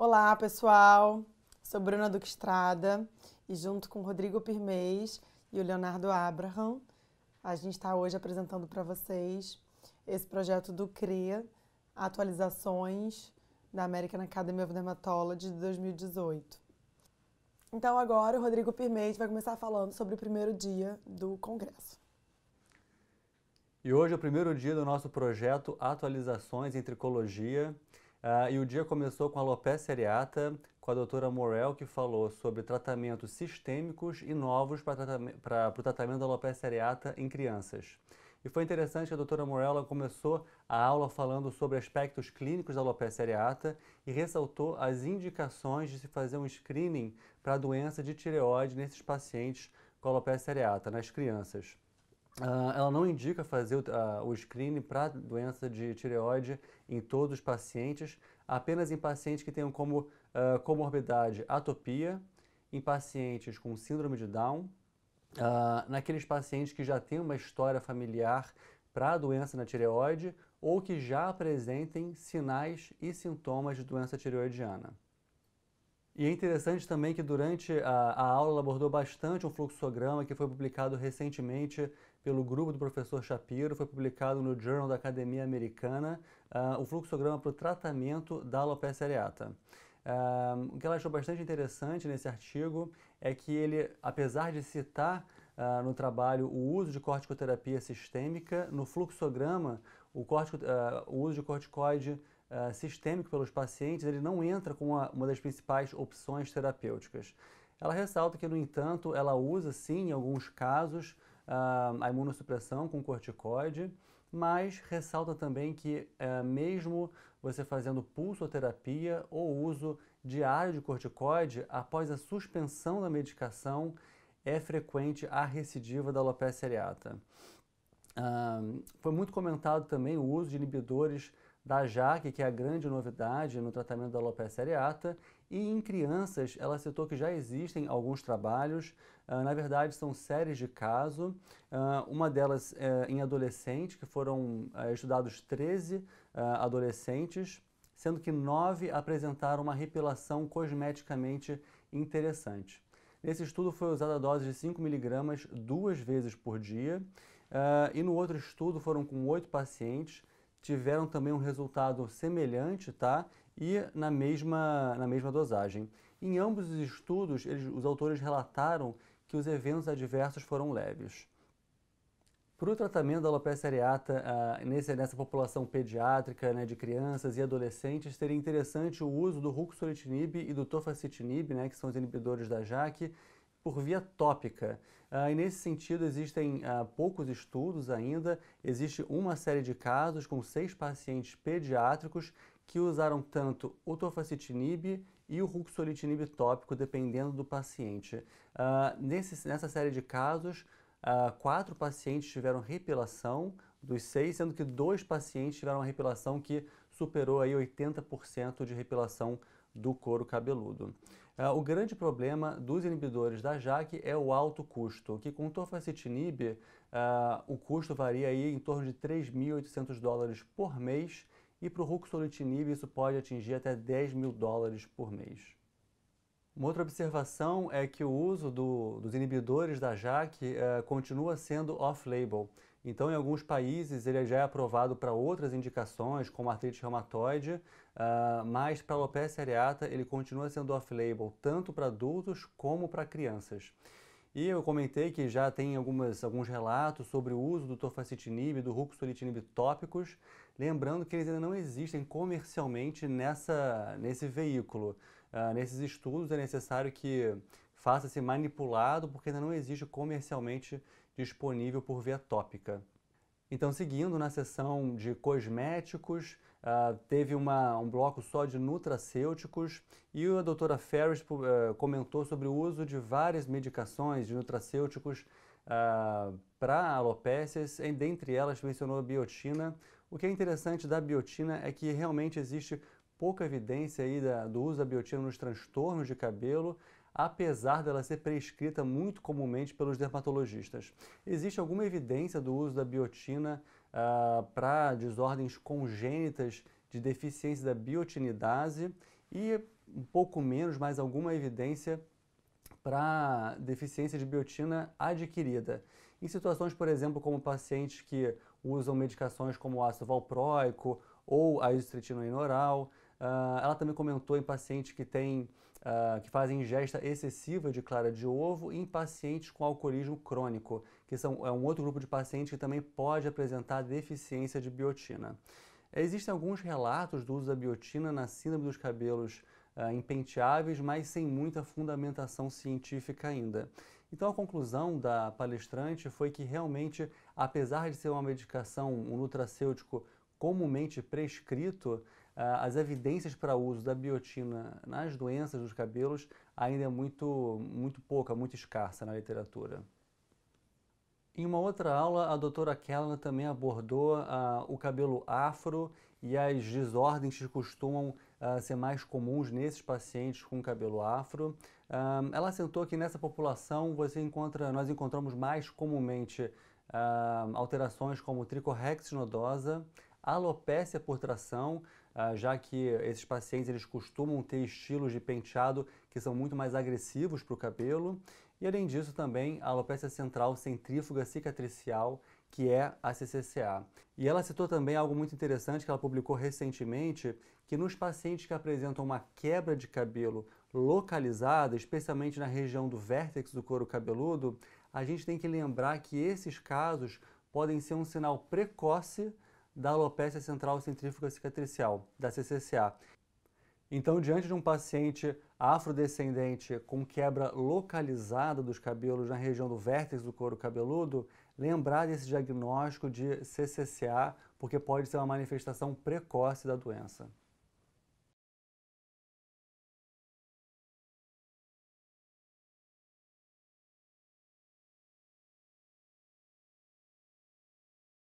Olá, pessoal. Sou Bruna Duque Estrada e junto com Rodrigo Pirmez e o Leonardo Abraham, a gente está hoje apresentando para vocês esse projeto do Cre, atualizações da American Academy of Dermatology de 2018. Então agora o Rodrigo Pirmez vai começar falando sobre o primeiro dia do congresso. E hoje é o primeiro dia do nosso projeto Atualizações em Tricologia, ah, e o dia começou com a alopecia areata, com a doutora Morel, que falou sobre tratamentos sistêmicos e novos para o tratamento da alopecia areata em crianças. E foi interessante que a doutora Morel começou a aula falando sobre aspectos clínicos da alopecia areata e ressaltou as indicações de se fazer um screening para a doença de tireoide nesses pacientes com alopecia areata, nas crianças. Ah, ela não indica fazer o, uh, o screening para doença de tireoide em todos os pacientes, apenas em pacientes que tenham como uh, comorbidade atopia, em pacientes com síndrome de Down, naqueles pacientes que já têm uma história familiar para a doença na tireoide ou que já apresentem sinais e sintomas de doença tireoidiana. E é interessante também que durante a, a aula ela abordou bastante um fluxograma que foi publicado recentemente pelo grupo do professor Shapiro, foi publicado no Journal da Academia Americana, uh, o fluxograma para o tratamento da alopecia areata. Uh, o que ela achou bastante interessante nesse artigo é que ele, apesar de citar uh, no trabalho o uso de corticoterapia sistêmica, no fluxograma o, cortico, o uso de corticoide uh, sistêmico pelos pacientes, ele não entra como uma, uma das principais opções terapêuticas. Ela ressalta que, no entanto, ela usa sim, em alguns casos, uh, a imunossupressão com corticoide, mas ressalta também que, uh, mesmo você fazendo pulsoterapia ou uso diário de corticoide, após a suspensão da medicação, é frequente a recidiva da alopecia areata. Uh, foi muito comentado também o uso de inibidores da JAK, que é a grande novidade no tratamento da alopecia areata, e em crianças ela citou que já existem alguns trabalhos, uh, na verdade são séries de caso, uh, uma delas uh, em adolescentes, que foram eh, estudados 13 ah, adolescentes, sendo que 9 apresentaram uma repilação cosmeticamente interessante. Nesse estudo foi usada a dose de 5mg duas vezes por dia, e no outro estudo foram com 8 pacientes, tiveram também um resultado semelhante, tá? E na mesma, na mesma dosagem. Em ambos os estudos, eles, os autores relataram que os eventos adversos foram leves. Para o tratamento da alopecia areata ah, nesse, nessa população pediátrica né, de crianças e adolescentes, seria interessante o uso do ruxolitinib e do tofacitinib, né, que são os inibidores da JAK, por via tópica. Ah, e nesse sentido, existem ah, poucos estudos ainda. Existe uma série de casos com seis pacientes pediátricos que usaram tanto o tofacitinib e o ruxolitinib tópico, dependendo do paciente. Ah, nesse, nessa série de casos, ah, quatro pacientes tiveram repilação dos seis, sendo que dois pacientes tiveram uma repilação que superou aí 80% de repilação do couro cabeludo. É, o grande problema dos inibidores da JAK é o alto custo, que com torfacitinib é, o custo varia aí em torno de 3.800 dólares por mês e para o ruxolitinib isso pode atingir até 10 mil dólares por mês. Uma outra observação é que o uso do, dos inibidores da JAK uh, é, continua sendo off-label. Então, em alguns países, ele já é aprovado para outras indicações, como artrite reumatoide, uh, mas para alopecia areata ele continua sendo off-label, tanto para adultos como para crianças. E eu comentei que já tem algumas, alguns relatos sobre o uso do tofacitinib e do ruxolitinib tópicos, lembrando que eles ainda não existem comercialmente nessa, nesse veículo. Uh, nesses estudos é necessário que faça-se manipulado, porque ainda não existe comercialmente disponível por via tópica. Então, seguindo na seção de cosméticos, uh, teve uma, um bloco só de nutracêuticos e a doutora Ferris uh, comentou sobre o uso de várias medicações de nutracêuticos uh, ah, para alopécias, e dentre elas mencionou a biotina. O que é interessante da biotina é que realmente existe pouca evidência aí da, do uso da biotina nos transtornos de cabelo, apesar dela ser prescrita muito comumente pelos dermatologistas. Existe alguma evidência do uso da biotina uh, ah, para desordens congênitas de deficiência da biotinidase e um pouco menos, mas alguma evidência para deficiência de biotina adquirida. Em situações, por exemplo, como pacientes que usam medicações como o ácido valproico ou a isotretinoína oral, uh, ah, ela também comentou em pacientes que têm Uh, que fazem ingesta excessiva de clara de ovo em pacientes com alcoolismo crônico, que são, é um outro grupo de pacientes que também pode apresentar deficiência de biotina. Existem alguns relatos do uso da biotina na síndrome dos cabelos uh, ah, impenteáveis, mas sem muita fundamentação científica ainda. Então a conclusão da palestrante foi que realmente, apesar de ser uma medicação, um nutracêutico comumente prescrito, ah, as evidências para uso da biotina nas doenças dos cabelos ainda é muito, muito pouca, muito escassa na literatura. Em uma outra aula, a doutora Kellner também abordou uh, o cabelo afro e as desordens que costumam uh, ser mais comuns nesses pacientes com cabelo afro. Uh, ela assentou que nessa população você encontra, nós encontramos mais comumente alterações como tricorrexinodosa, alopécia por tração, ah, já que esses pacientes eles costumam ter estilos de penteado que são muito mais agressivos para o cabelo. E além disso também a alopecia central centrífuga cicatricial, que é a CCCA. E ela citou também algo muito interessante que ela publicou recentemente, que nos pacientes que apresentam uma quebra de cabelo localizada, especialmente na região do vértex do couro cabeludo, a gente tem que lembrar que esses casos podem ser um sinal precoce da alopecia central centrífuga cicatricial, da CCCA. Então, diante de um paciente afrodescendente com quebra localizada dos cabelos na região do vértice do couro cabeludo, lembrar desse diagnóstico de CCCA, porque pode ser uma manifestação precoce da doença.